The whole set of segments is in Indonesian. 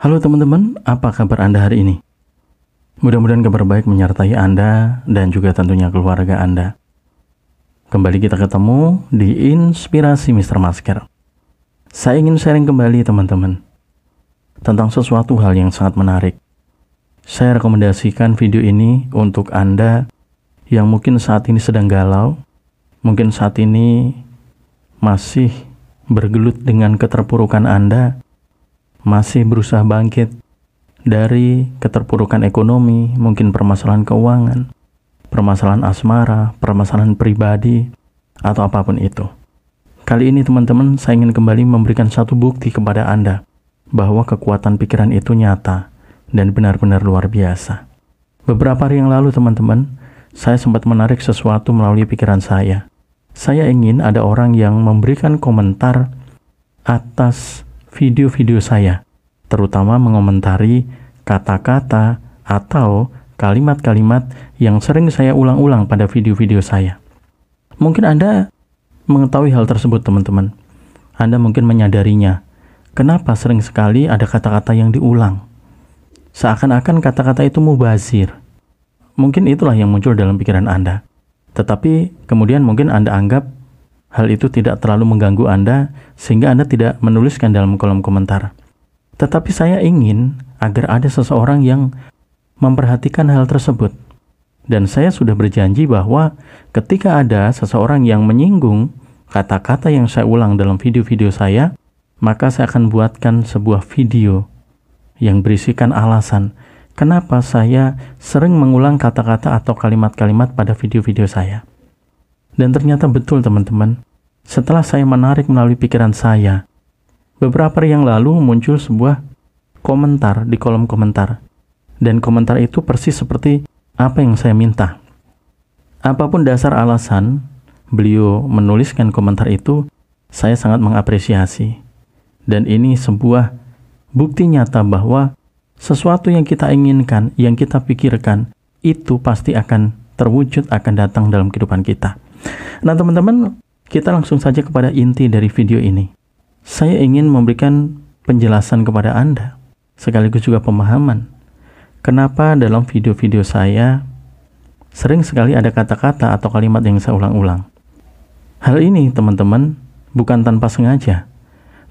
Halo teman-teman, apa kabar Anda hari ini? Mudah-mudahan kabar baik menyertai Anda dan juga tentunya keluarga Anda. Kembali kita ketemu di Inspirasi Mr. Masker. Saya ingin sharing kembali teman-teman tentang sesuatu hal yang sangat menarik. Saya rekomendasikan video ini untuk Anda yang mungkin saat ini sedang galau, mungkin saat ini masih bergelut dengan keterpurukan Anda, masih berusaha bangkit dari keterpurukan ekonomi, mungkin permasalahan keuangan, permasalahan asmara, permasalahan pribadi, atau apapun itu. Kali ini teman-teman, saya ingin kembali memberikan satu bukti kepada Anda bahwa kekuatan pikiran itu nyata dan benar-benar luar biasa. Beberapa hari yang lalu teman-teman, saya sempat menarik sesuatu melalui pikiran saya. Saya ingin ada orang yang memberikan komentar atas video-video saya, terutama mengomentari kata-kata atau kalimat-kalimat yang sering saya ulang-ulang pada video-video saya. Mungkin Anda mengetahui hal tersebut, teman-teman. Anda mungkin menyadarinya. Kenapa sering sekali ada kata-kata yang diulang? Seakan-akan kata-kata itu mubazir. Mungkin itulah yang muncul dalam pikiran Anda. Tetapi kemudian mungkin Anda anggap Hal itu tidak terlalu mengganggu Anda, sehingga Anda tidak menuliskan dalam kolom komentar. Tetapi saya ingin agar ada seseorang yang memperhatikan hal tersebut. Dan saya sudah berjanji bahwa ketika ada seseorang yang menyinggung kata-kata yang saya ulang dalam video-video saya, maka saya akan buatkan sebuah video yang berisikan alasan kenapa saya sering mengulang kata-kata atau kalimat-kalimat pada video-video saya. Dan ternyata betul teman-teman, setelah saya menarik melalui pikiran saya, beberapa hari yang lalu muncul sebuah komentar di kolom komentar. Dan komentar itu persis seperti apa yang saya minta. Apapun dasar alasan beliau menuliskan komentar itu, saya sangat mengapresiasi. Dan ini sebuah bukti nyata bahwa sesuatu yang kita inginkan, yang kita pikirkan, itu pasti akan terwujud akan datang dalam kehidupan kita. Nah, teman-teman, kita langsung saja kepada inti dari video ini. Saya ingin memberikan penjelasan kepada Anda, sekaligus juga pemahaman. Kenapa dalam video-video saya sering sekali ada kata-kata atau kalimat yang saya ulang-ulang. Hal ini, teman-teman, bukan tanpa sengaja,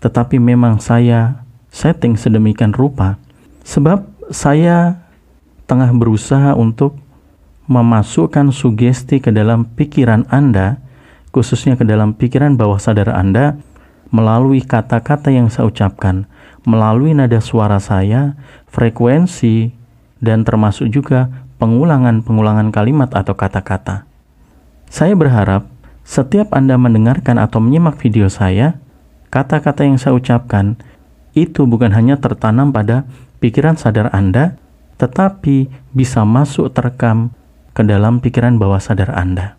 tetapi memang saya setting sedemikian rupa sebab saya tengah berusaha untuk memasukkan sugesti ke dalam pikiran Anda, khususnya ke dalam pikiran bawah sadar Anda, melalui kata-kata yang saya ucapkan, melalui nada suara saya, frekuensi, dan termasuk juga pengulangan-pengulangan kalimat atau kata-kata. Saya berharap setiap Anda mendengarkan atau menyimak video saya, kata-kata yang saya ucapkan itu bukan hanya tertanam pada pikiran sadar Anda, tetapi bisa masuk terekam ke dalam pikiran bawah sadar Anda.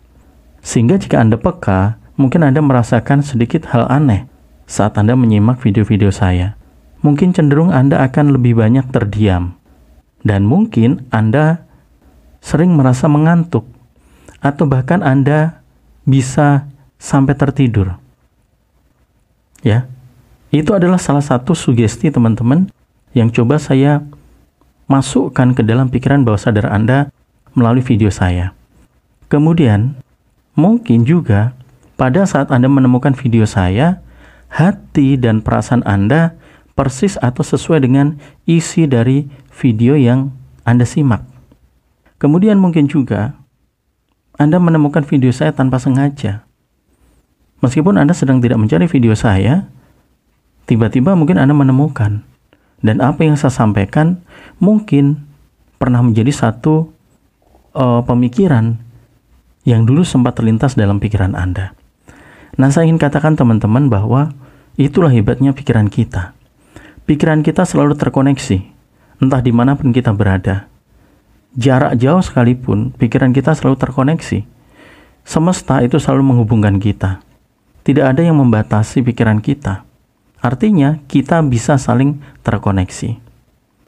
Sehingga jika Anda peka, mungkin Anda merasakan sedikit hal aneh saat Anda menyimak video-video saya. Mungkin cenderung Anda akan lebih banyak terdiam. Dan mungkin Anda sering merasa mengantuk atau bahkan Anda bisa sampai tertidur. Ya. Itu adalah salah satu sugesti teman-teman yang coba saya masukkan ke dalam pikiran bawah sadar Anda melalui video saya. Kemudian, mungkin juga pada saat Anda menemukan video saya, hati dan perasaan Anda persis atau sesuai dengan isi dari video yang Anda simak. Kemudian mungkin juga Anda menemukan video saya tanpa sengaja. Meskipun Anda sedang tidak mencari video saya, tiba-tiba mungkin Anda menemukan dan apa yang saya sampaikan mungkin pernah menjadi satu uh, pemikiran yang dulu sempat terlintas dalam pikiran Anda. Nah, saya ingin katakan teman-teman bahwa itulah hebatnya pikiran kita. Pikiran kita selalu terkoneksi, entah dimanapun kita berada. Jarak jauh sekalipun, pikiran kita selalu terkoneksi. Semesta itu selalu menghubungkan kita. Tidak ada yang membatasi pikiran kita. Artinya, kita bisa saling terkoneksi.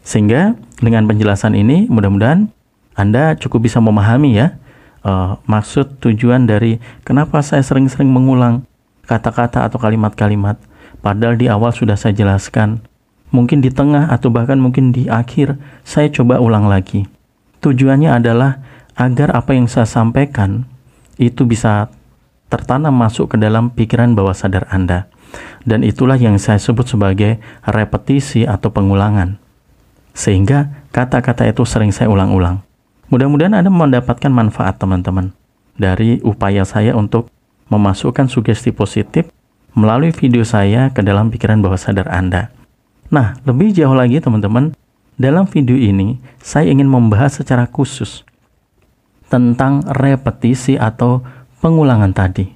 Sehingga, dengan penjelasan ini, mudah-mudahan anda cukup bisa memahami ya uh, maksud tujuan dari kenapa saya sering-sering mengulang kata-kata atau kalimat-kalimat padahal di awal sudah saya jelaskan. Mungkin di tengah atau bahkan mungkin di akhir saya coba ulang lagi. Tujuannya adalah agar apa yang saya sampaikan itu bisa tertanam masuk ke dalam pikiran bawah sadar Anda. Dan itulah yang saya sebut sebagai repetisi atau pengulangan. Sehingga kata-kata itu sering saya ulang-ulang. Mudah-mudahan Anda mendapatkan manfaat teman-teman dari upaya saya untuk memasukkan sugesti positif melalui video saya ke dalam pikiran bawah sadar Anda. Nah, lebih jauh lagi teman-teman, dalam video ini saya ingin membahas secara khusus tentang repetisi atau pengulangan tadi.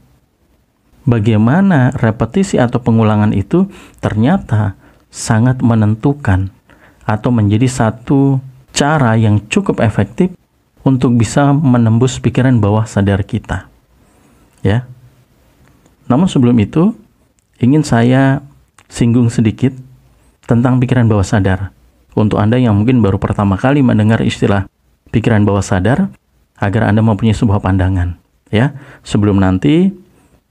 Bagaimana repetisi atau pengulangan itu ternyata sangat menentukan atau menjadi satu cara yang cukup efektif untuk bisa menembus pikiran bawah sadar kita. Ya. Namun sebelum itu, ingin saya singgung sedikit tentang pikiran bawah sadar. Untuk Anda yang mungkin baru pertama kali mendengar istilah pikiran bawah sadar, agar Anda mempunyai sebuah pandangan. Ya, sebelum nanti,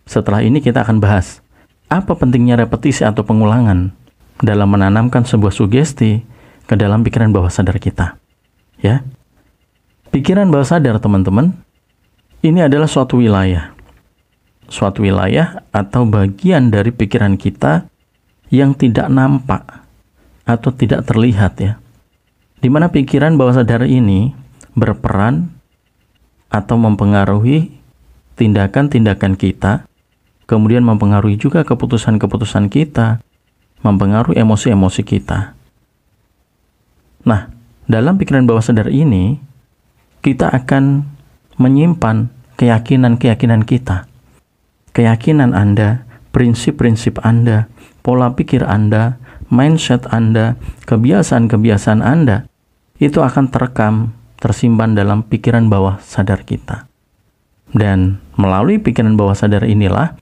setelah ini kita akan bahas apa pentingnya repetisi atau pengulangan dalam menanamkan sebuah sugesti ke dalam pikiran bawah sadar kita. Ya. Pikiran bawah sadar, teman-teman, ini adalah suatu wilayah. Suatu wilayah atau bagian dari pikiran kita yang tidak nampak atau tidak terlihat ya. Di mana pikiran bawah sadar ini berperan atau mempengaruhi tindakan-tindakan kita, kemudian mempengaruhi juga keputusan-keputusan kita, mempengaruhi emosi-emosi kita. Nah, dalam pikiran bawah sadar ini, kita akan menyimpan keyakinan-keyakinan kita. Keyakinan Anda, prinsip-prinsip Anda, pola pikir Anda, mindset Anda, kebiasaan-kebiasaan Anda, itu akan terekam, tersimpan dalam pikiran bawah sadar kita. Dan melalui pikiran bawah sadar inilah,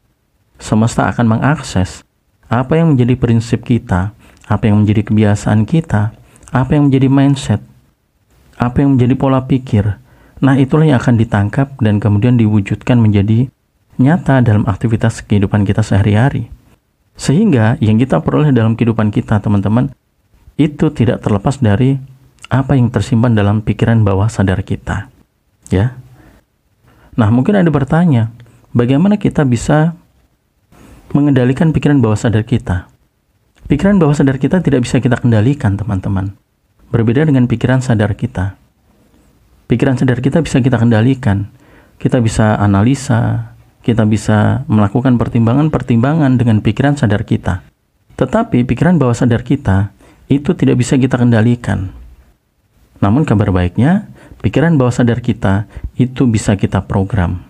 semesta akan mengakses apa yang menjadi prinsip kita, apa yang menjadi kebiasaan kita, apa yang menjadi mindset, apa yang menjadi pola pikir. Nah, itulah yang akan ditangkap dan kemudian diwujudkan menjadi nyata dalam aktivitas kehidupan kita sehari-hari. Sehingga yang kita peroleh dalam kehidupan kita, teman-teman, itu tidak terlepas dari apa yang tersimpan dalam pikiran bawah sadar kita. Ya. Nah, mungkin ada bertanya, bagaimana kita bisa mengendalikan pikiran bawah sadar kita? Pikiran bawah sadar kita tidak bisa kita kendalikan, teman-teman. Berbeda dengan pikiran sadar kita. Pikiran sadar kita bisa kita kendalikan. Kita bisa analisa, kita bisa melakukan pertimbangan-pertimbangan dengan pikiran sadar kita. Tetapi pikiran bawah sadar kita itu tidak bisa kita kendalikan. Namun kabar baiknya, pikiran bawah sadar kita itu bisa kita program.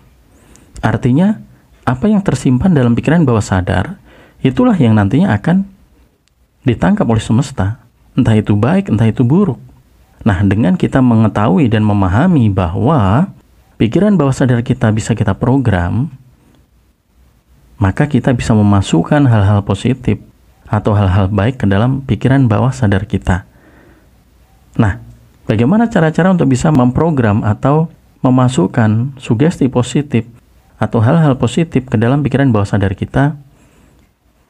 Artinya, apa yang tersimpan dalam pikiran bawah sadar, itulah yang nantinya akan ditangkap oleh semesta entah itu baik, entah itu buruk. Nah, dengan kita mengetahui dan memahami bahwa pikiran bawah sadar kita bisa kita program, maka kita bisa memasukkan hal-hal positif atau hal-hal baik ke dalam pikiran bawah sadar kita. Nah, bagaimana cara-cara untuk bisa memprogram atau memasukkan sugesti positif atau hal-hal positif ke dalam pikiran bawah sadar kita?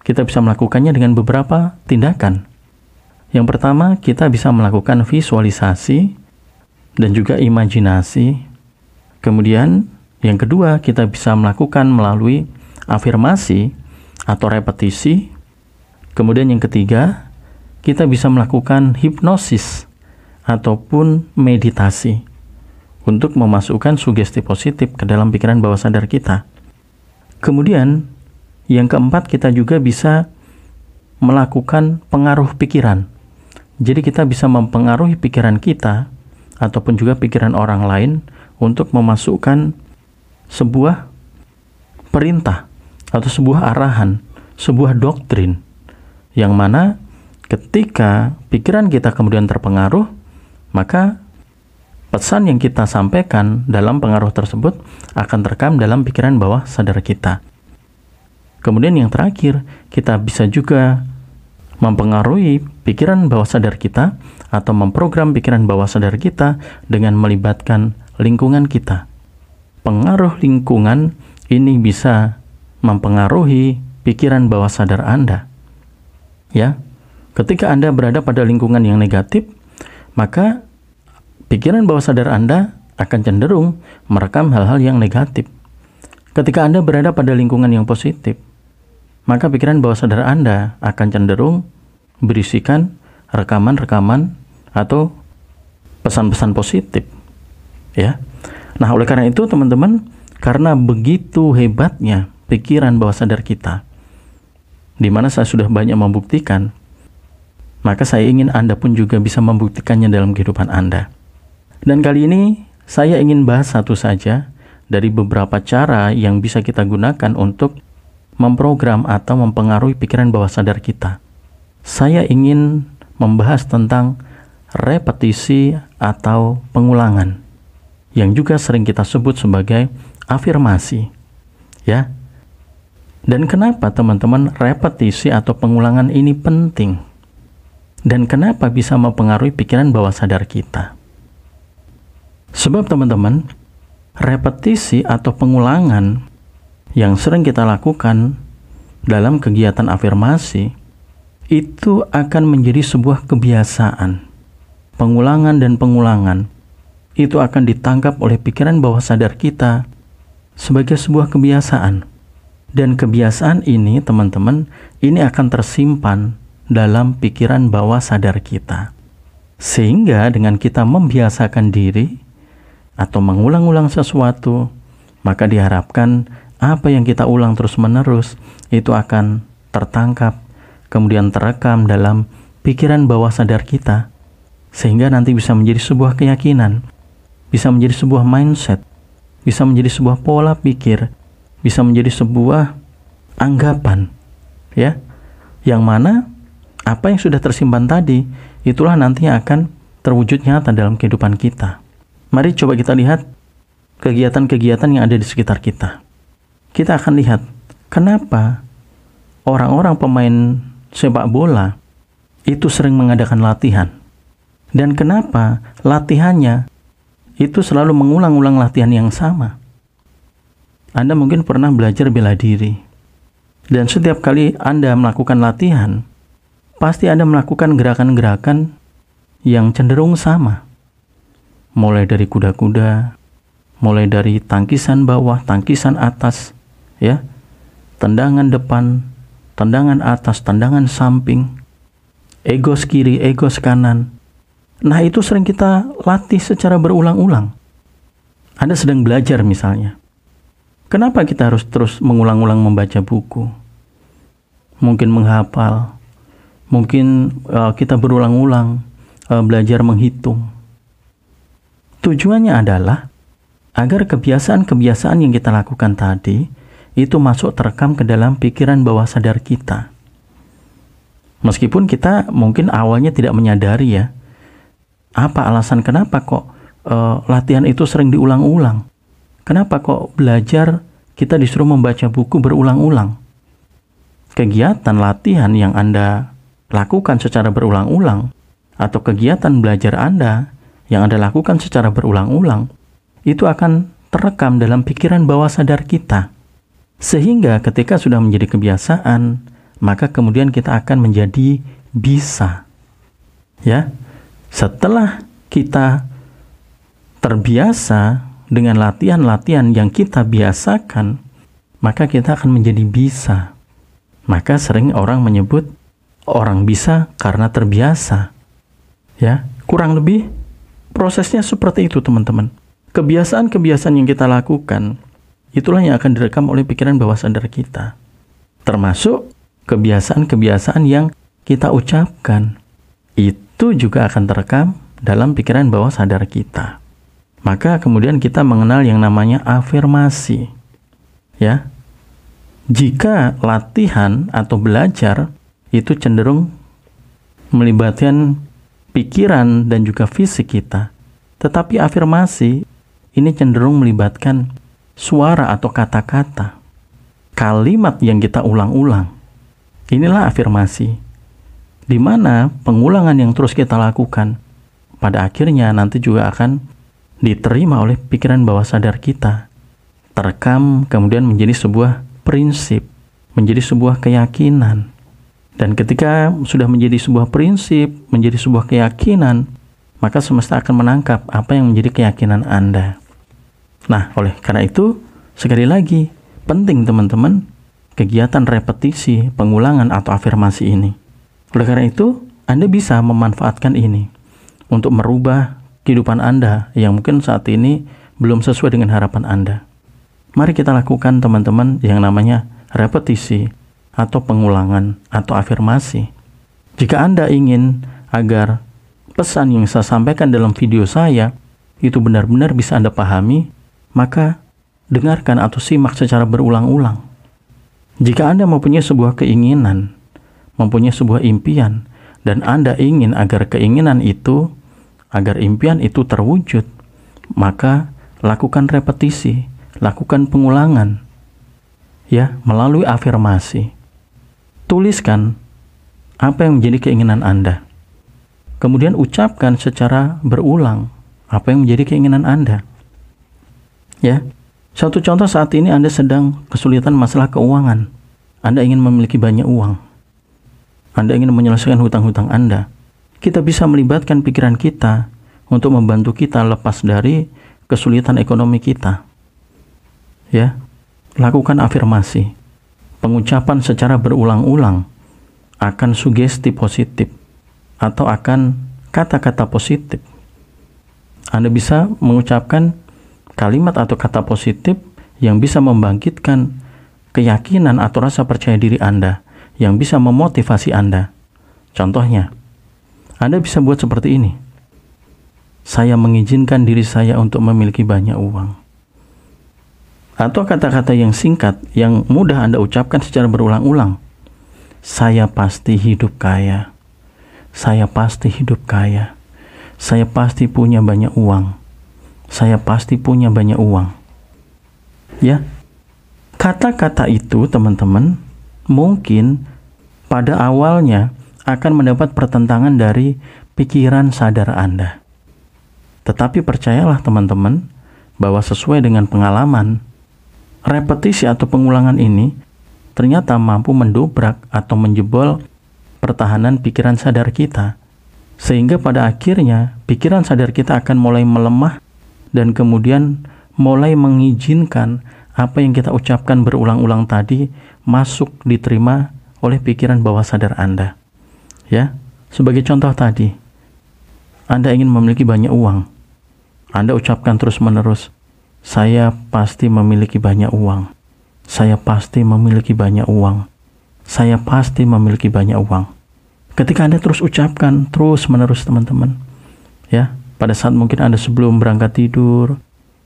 Kita bisa melakukannya dengan beberapa tindakan. Yang pertama, kita bisa melakukan visualisasi dan juga imajinasi. Kemudian, yang kedua, kita bisa melakukan melalui afirmasi atau repetisi. Kemudian, yang ketiga, kita bisa melakukan hipnosis ataupun meditasi untuk memasukkan sugesti positif ke dalam pikiran bawah sadar kita. Kemudian, yang keempat, kita juga bisa melakukan pengaruh pikiran jadi kita bisa mempengaruhi pikiran kita ataupun juga pikiran orang lain untuk memasukkan sebuah perintah atau sebuah arahan, sebuah doktrin yang mana ketika pikiran kita kemudian terpengaruh, maka pesan yang kita sampaikan dalam pengaruh tersebut akan terekam dalam pikiran bawah sadar kita. Kemudian yang terakhir, kita bisa juga mempengaruhi pikiran bawah sadar kita atau memprogram pikiran bawah sadar kita dengan melibatkan lingkungan kita. Pengaruh lingkungan ini bisa mempengaruhi pikiran bawah sadar Anda. Ya. Ketika Anda berada pada lingkungan yang negatif, maka pikiran bawah sadar Anda akan cenderung merekam hal-hal yang negatif. Ketika Anda berada pada lingkungan yang positif, maka pikiran bawah sadar Anda akan cenderung berisikan rekaman-rekaman atau pesan-pesan positif. Ya. Nah, oleh karena itu teman-teman, karena begitu hebatnya pikiran bawah sadar kita, di mana saya sudah banyak membuktikan, maka saya ingin Anda pun juga bisa membuktikannya dalam kehidupan Anda. Dan kali ini saya ingin bahas satu saja dari beberapa cara yang bisa kita gunakan untuk memprogram atau mempengaruhi pikiran bawah sadar kita. Saya ingin membahas tentang repetisi atau pengulangan yang juga sering kita sebut sebagai afirmasi. Ya. Dan kenapa teman-teman repetisi atau pengulangan ini penting? Dan kenapa bisa mempengaruhi pikiran bawah sadar kita? Sebab teman-teman, repetisi atau pengulangan yang sering kita lakukan dalam kegiatan afirmasi itu akan menjadi sebuah kebiasaan. Pengulangan dan pengulangan itu akan ditangkap oleh pikiran bawah sadar kita sebagai sebuah kebiasaan. Dan kebiasaan ini, teman-teman, ini akan tersimpan dalam pikiran bawah sadar kita. Sehingga dengan kita membiasakan diri atau mengulang-ulang sesuatu, maka diharapkan apa yang kita ulang terus-menerus itu akan tertangkap, kemudian terekam dalam pikiran bawah sadar kita, sehingga nanti bisa menjadi sebuah keyakinan, bisa menjadi sebuah mindset, bisa menjadi sebuah pola pikir, bisa menjadi sebuah anggapan, ya, yang mana apa yang sudah tersimpan tadi itulah nantinya akan terwujud nyata dalam kehidupan kita. Mari coba kita lihat kegiatan-kegiatan yang ada di sekitar kita kita akan lihat kenapa orang-orang pemain sepak bola itu sering mengadakan latihan dan kenapa latihannya itu selalu mengulang-ulang latihan yang sama. Anda mungkin pernah belajar bela diri. Dan setiap kali Anda melakukan latihan, pasti Anda melakukan gerakan-gerakan yang cenderung sama. Mulai dari kuda-kuda, mulai dari tangkisan bawah, tangkisan atas, ya tendangan depan tendangan atas tendangan samping ego kiri ego kanan nah itu sering kita latih secara berulang-ulang anda sedang belajar misalnya kenapa kita harus terus mengulang-ulang membaca buku mungkin menghafal mungkin uh, kita berulang-ulang uh, belajar menghitung tujuannya adalah agar kebiasaan-kebiasaan yang kita lakukan tadi itu masuk terekam ke dalam pikiran bawah sadar kita. Meskipun kita mungkin awalnya tidak menyadari ya, apa alasan kenapa kok e, latihan itu sering diulang-ulang? Kenapa kok belajar kita disuruh membaca buku berulang-ulang? Kegiatan latihan yang Anda lakukan secara berulang-ulang atau kegiatan belajar Anda yang Anda lakukan secara berulang-ulang itu akan terekam dalam pikiran bawah sadar kita. Sehingga ketika sudah menjadi kebiasaan, maka kemudian kita akan menjadi bisa. Ya. Setelah kita terbiasa dengan latihan-latihan yang kita biasakan, maka kita akan menjadi bisa. Maka sering orang menyebut orang bisa karena terbiasa. Ya, kurang lebih prosesnya seperti itu, teman-teman. Kebiasaan-kebiasaan yang kita lakukan itulah yang akan direkam oleh pikiran bawah sadar kita. Termasuk kebiasaan-kebiasaan yang kita ucapkan. Itu juga akan terekam dalam pikiran bawah sadar kita. Maka kemudian kita mengenal yang namanya afirmasi. Ya. Jika latihan atau belajar itu cenderung melibatkan pikiran dan juga fisik kita. Tetapi afirmasi ini cenderung melibatkan suara atau kata-kata, kalimat yang kita ulang-ulang. Inilah afirmasi, di mana pengulangan yang terus kita lakukan pada akhirnya nanti juga akan diterima oleh pikiran bawah sadar kita, terekam kemudian menjadi sebuah prinsip, menjadi sebuah keyakinan. Dan ketika sudah menjadi sebuah prinsip, menjadi sebuah keyakinan, maka semesta akan menangkap apa yang menjadi keyakinan Anda. Nah, oleh karena itu, sekali lagi, penting teman-teman kegiatan repetisi, pengulangan atau afirmasi ini. Oleh karena itu, Anda bisa memanfaatkan ini untuk merubah kehidupan Anda yang mungkin saat ini belum sesuai dengan harapan Anda. Mari kita lakukan teman-teman yang namanya repetisi atau pengulangan atau afirmasi. Jika Anda ingin agar pesan yang saya sampaikan dalam video saya itu benar-benar bisa Anda pahami, maka dengarkan atau simak secara berulang-ulang. Jika Anda mempunyai sebuah keinginan, mempunyai sebuah impian, dan Anda ingin agar keinginan itu, agar impian itu terwujud, maka lakukan repetisi, lakukan pengulangan, ya, melalui afirmasi. Tuliskan apa yang menjadi keinginan Anda. Kemudian ucapkan secara berulang apa yang menjadi keinginan Anda. Ya. Satu contoh saat ini Anda sedang kesulitan masalah keuangan. Anda ingin memiliki banyak uang. Anda ingin menyelesaikan hutang-hutang Anda. Kita bisa melibatkan pikiran kita untuk membantu kita lepas dari kesulitan ekonomi kita. Ya. Lakukan afirmasi. Pengucapan secara berulang-ulang akan sugesti positif atau akan kata-kata positif. Anda bisa mengucapkan kalimat atau kata positif yang bisa membangkitkan keyakinan atau rasa percaya diri Anda yang bisa memotivasi Anda. Contohnya, Anda bisa buat seperti ini. Saya mengizinkan diri saya untuk memiliki banyak uang. Atau kata-kata yang singkat yang mudah Anda ucapkan secara berulang-ulang. Saya pasti hidup kaya. Saya pasti hidup kaya. Saya pasti punya banyak uang saya pasti punya banyak uang. Ya, kata-kata itu, teman-teman, mungkin pada awalnya akan mendapat pertentangan dari pikiran sadar Anda. Tetapi percayalah, teman-teman, bahwa sesuai dengan pengalaman, repetisi atau pengulangan ini ternyata mampu mendobrak atau menjebol pertahanan pikiran sadar kita, sehingga pada akhirnya pikiran sadar kita akan mulai melemah dan kemudian mulai mengizinkan apa yang kita ucapkan berulang-ulang tadi masuk diterima oleh pikiran bawah sadar Anda. Ya. Sebagai contoh tadi, Anda ingin memiliki banyak uang. Anda ucapkan terus-menerus, "Saya pasti memiliki banyak uang. Saya pasti memiliki banyak uang. Saya pasti memiliki banyak uang." Ketika Anda terus ucapkan terus-menerus, teman-teman, ya, pada saat mungkin Anda sebelum berangkat tidur,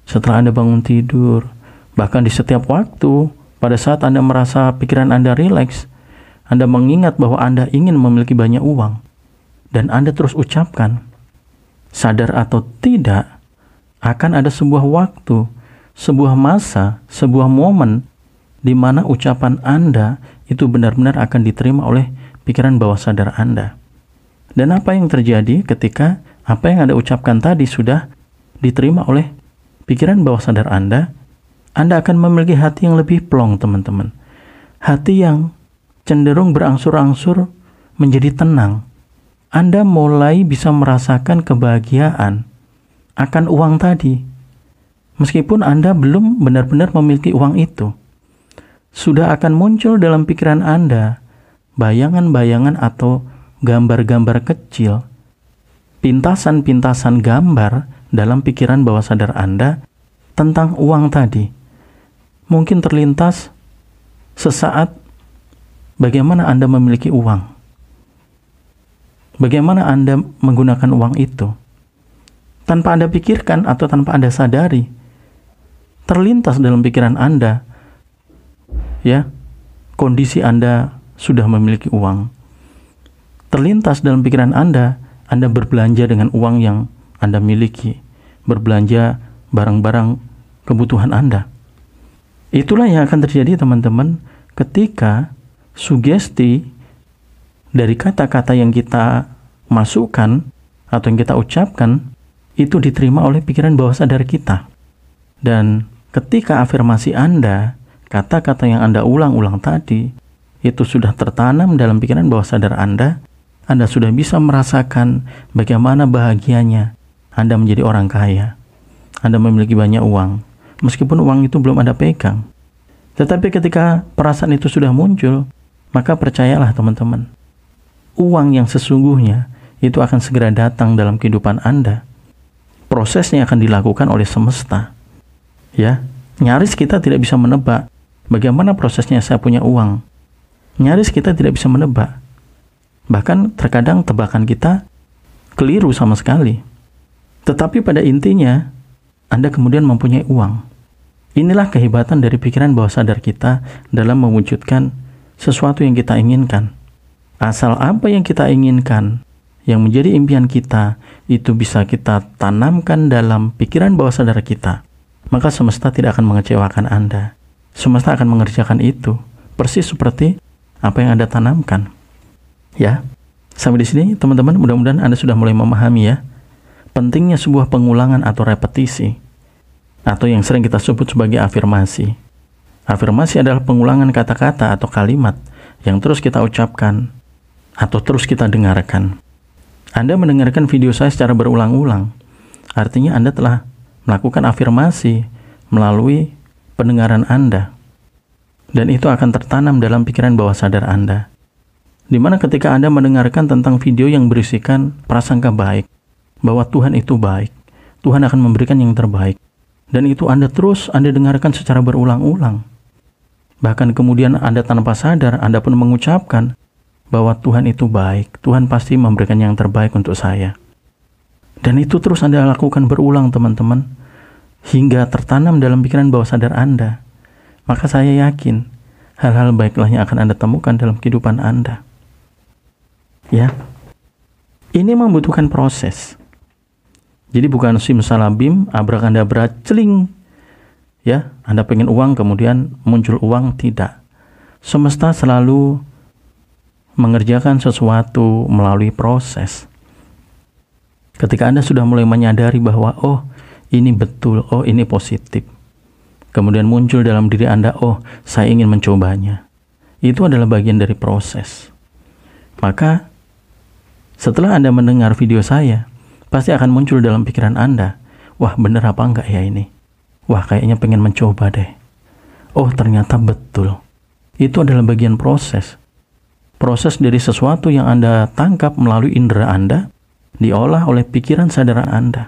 setelah Anda bangun tidur, bahkan di setiap waktu, pada saat Anda merasa pikiran Anda rileks, Anda mengingat bahwa Anda ingin memiliki banyak uang, dan Anda terus ucapkan, sadar atau tidak, akan ada sebuah waktu, sebuah masa, sebuah momen di mana ucapan Anda itu benar-benar akan diterima oleh pikiran bawah sadar Anda. Dan apa yang terjadi ketika apa yang Anda ucapkan tadi sudah diterima oleh pikiran bawah sadar Anda, Anda akan memiliki hati yang lebih plong, teman-teman. Hati yang cenderung berangsur-angsur menjadi tenang. Anda mulai bisa merasakan kebahagiaan akan uang tadi. Meskipun Anda belum benar-benar memiliki uang itu, sudah akan muncul dalam pikiran Anda bayangan-bayangan atau gambar-gambar kecil pintasan-pintasan gambar dalam pikiran bawah sadar Anda tentang uang tadi. Mungkin terlintas sesaat bagaimana Anda memiliki uang. Bagaimana Anda menggunakan uang itu? Tanpa Anda pikirkan atau tanpa Anda sadari, terlintas dalam pikiran Anda ya, kondisi Anda sudah memiliki uang. Terlintas dalam pikiran Anda anda berbelanja dengan uang yang Anda miliki, berbelanja barang-barang kebutuhan Anda. Itulah yang akan terjadi teman-teman ketika sugesti dari kata-kata yang kita masukkan atau yang kita ucapkan itu diterima oleh pikiran bawah sadar kita. Dan ketika afirmasi Anda, kata-kata yang Anda ulang-ulang tadi, itu sudah tertanam dalam pikiran bawah sadar Anda, anda sudah bisa merasakan bagaimana bahagianya Anda menjadi orang kaya. Anda memiliki banyak uang, meskipun uang itu belum Anda pegang. Tetapi ketika perasaan itu sudah muncul, maka percayalah teman-teman, uang yang sesungguhnya itu akan segera datang dalam kehidupan Anda. Prosesnya akan dilakukan oleh semesta. Ya, nyaris kita tidak bisa menebak bagaimana prosesnya saya punya uang. Nyaris kita tidak bisa menebak Bahkan terkadang tebakan kita keliru sama sekali. Tetapi pada intinya, Anda kemudian mempunyai uang. Inilah kehebatan dari pikiran bawah sadar kita dalam mewujudkan sesuatu yang kita inginkan. Asal apa yang kita inginkan, yang menjadi impian kita, itu bisa kita tanamkan dalam pikiran bawah sadar kita. Maka semesta tidak akan mengecewakan Anda. Semesta akan mengerjakan itu, persis seperti apa yang Anda tanamkan. Ya. Sampai di sini teman-teman mudah-mudahan Anda sudah mulai memahami ya pentingnya sebuah pengulangan atau repetisi atau yang sering kita sebut sebagai afirmasi. Afirmasi adalah pengulangan kata-kata atau kalimat yang terus kita ucapkan atau terus kita dengarkan. Anda mendengarkan video saya secara berulang-ulang. Artinya Anda telah melakukan afirmasi melalui pendengaran Anda. Dan itu akan tertanam dalam pikiran bawah sadar Anda. Dimana ketika Anda mendengarkan tentang video yang berisikan prasangka baik, bahwa Tuhan itu baik, Tuhan akan memberikan yang terbaik. Dan itu Anda terus Anda dengarkan secara berulang-ulang. Bahkan kemudian Anda tanpa sadar, Anda pun mengucapkan bahwa Tuhan itu baik, Tuhan pasti memberikan yang terbaik untuk saya. Dan itu terus Anda lakukan berulang teman-teman, hingga tertanam dalam pikiran bawah sadar Anda. Maka saya yakin, hal-hal baiklah yang akan Anda temukan dalam kehidupan Anda. Ya. Ini membutuhkan proses. Jadi bukan simsalabim, berat, celing. Ya, Anda pengen uang kemudian muncul uang tidak. Semesta selalu mengerjakan sesuatu melalui proses. Ketika Anda sudah mulai menyadari bahwa oh, ini betul, oh ini positif. Kemudian muncul dalam diri Anda, oh, saya ingin mencobanya. Itu adalah bagian dari proses. Maka setelah Anda mendengar video saya, pasti akan muncul dalam pikiran Anda, wah bener apa enggak ya ini? Wah kayaknya pengen mencoba deh. Oh ternyata betul. Itu adalah bagian proses. Proses dari sesuatu yang Anda tangkap melalui indera Anda, diolah oleh pikiran sadar Anda.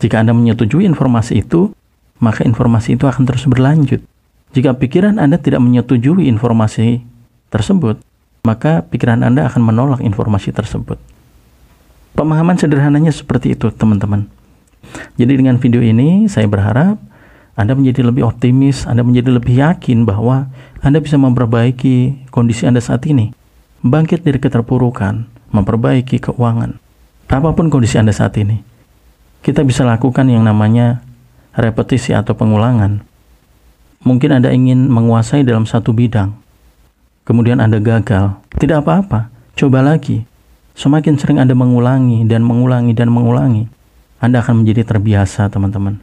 Jika Anda menyetujui informasi itu, maka informasi itu akan terus berlanjut. Jika pikiran Anda tidak menyetujui informasi tersebut, maka pikiran Anda akan menolak informasi tersebut. Pemahaman sederhananya seperti itu, teman-teman. Jadi dengan video ini saya berharap anda menjadi lebih optimis, Anda menjadi lebih yakin bahwa Anda bisa memperbaiki kondisi Anda saat ini. Bangkit dari keterpurukan, memperbaiki keuangan. Apapun kondisi Anda saat ini, kita bisa lakukan yang namanya repetisi atau pengulangan. Mungkin Anda ingin menguasai dalam satu bidang, kemudian Anda gagal. Tidak apa-apa, coba lagi. Semakin sering Anda mengulangi dan mengulangi dan mengulangi, Anda akan menjadi terbiasa, teman-teman.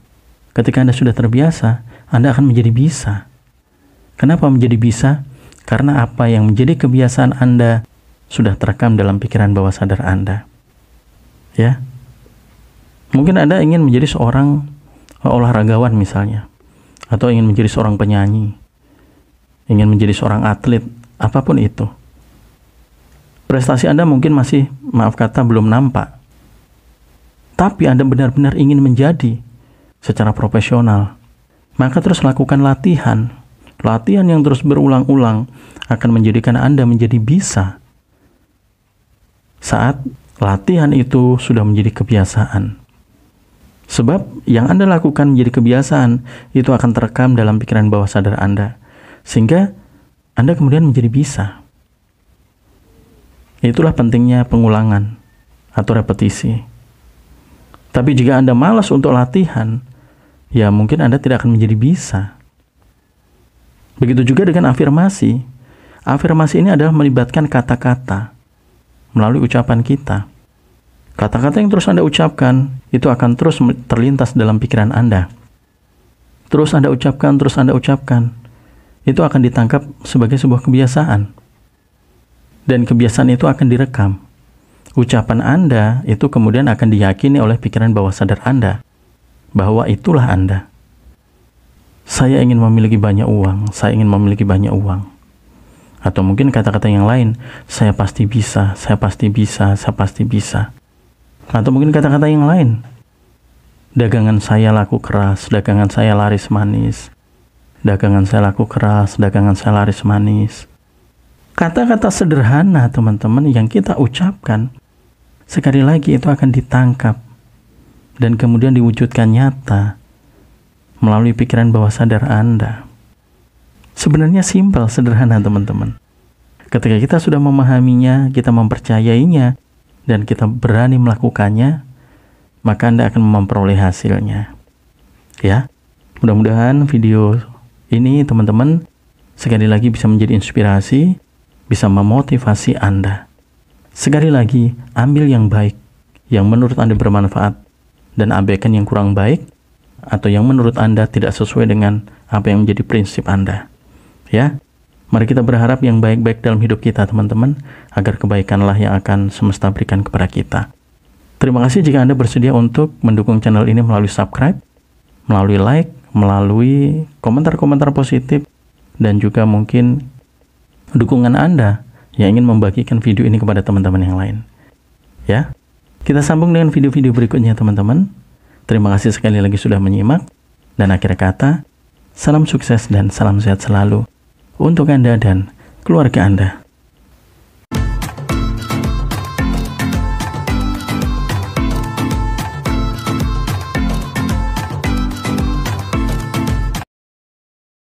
Ketika Anda sudah terbiasa, Anda akan menjadi bisa. Kenapa menjadi bisa? Karena apa yang menjadi kebiasaan Anda sudah terekam dalam pikiran bawah sadar Anda. Ya. Mungkin Anda ingin menjadi seorang olahragawan misalnya atau ingin menjadi seorang penyanyi, ingin menjadi seorang atlet, apapun itu. Prestasi Anda mungkin masih, maaf kata, belum nampak. Tapi Anda benar-benar ingin menjadi secara profesional. Maka terus lakukan latihan. Latihan yang terus berulang-ulang akan menjadikan Anda menjadi bisa. Saat latihan itu sudah menjadi kebiasaan. Sebab yang Anda lakukan menjadi kebiasaan itu akan terekam dalam pikiran bawah sadar Anda. Sehingga Anda kemudian menjadi bisa. Itulah pentingnya pengulangan atau repetisi. Tapi jika Anda malas untuk latihan, ya mungkin Anda tidak akan menjadi bisa. Begitu juga dengan afirmasi. Afirmasi ini adalah melibatkan kata-kata melalui ucapan kita. Kata-kata yang terus Anda ucapkan itu akan terus terlintas dalam pikiran Anda. Terus Anda ucapkan, terus Anda ucapkan. Itu akan ditangkap sebagai sebuah kebiasaan dan kebiasaan itu akan direkam. Ucapan Anda itu kemudian akan diyakini oleh pikiran bawah sadar Anda bahwa itulah Anda. Saya ingin memiliki banyak uang, saya ingin memiliki banyak uang. Atau mungkin kata-kata yang lain, saya pasti bisa, saya pasti bisa, saya pasti bisa. Atau mungkin kata-kata yang lain. Dagangan saya laku keras, dagangan saya laris manis. Dagangan saya laku keras, dagangan saya laris manis Kata-kata sederhana teman-teman yang kita ucapkan sekali lagi itu akan ditangkap dan kemudian diwujudkan nyata melalui pikiran bawah sadar Anda. Sebenarnya simpel, sederhana teman-teman. Ketika kita sudah memahaminya, kita mempercayainya, dan kita berani melakukannya, maka Anda akan memperoleh hasilnya. Ya, mudah-mudahan video ini teman-teman sekali lagi bisa menjadi inspirasi bisa memotivasi Anda. Sekali lagi, ambil yang baik, yang menurut Anda bermanfaat, dan abaikan yang kurang baik atau yang menurut Anda tidak sesuai dengan apa yang menjadi prinsip Anda. Ya, mari kita berharap yang baik-baik dalam hidup kita, teman-teman, agar kebaikanlah yang akan semesta berikan kepada kita. Terima kasih jika Anda bersedia untuk mendukung channel ini melalui subscribe, melalui like, melalui komentar-komentar positif, dan juga mungkin dukungan Anda yang ingin membagikan video ini kepada teman-teman yang lain. Ya. Kita sambung dengan video-video berikutnya teman-teman. Terima kasih sekali lagi sudah menyimak dan akhir kata, salam sukses dan salam sehat selalu untuk Anda dan keluarga Anda.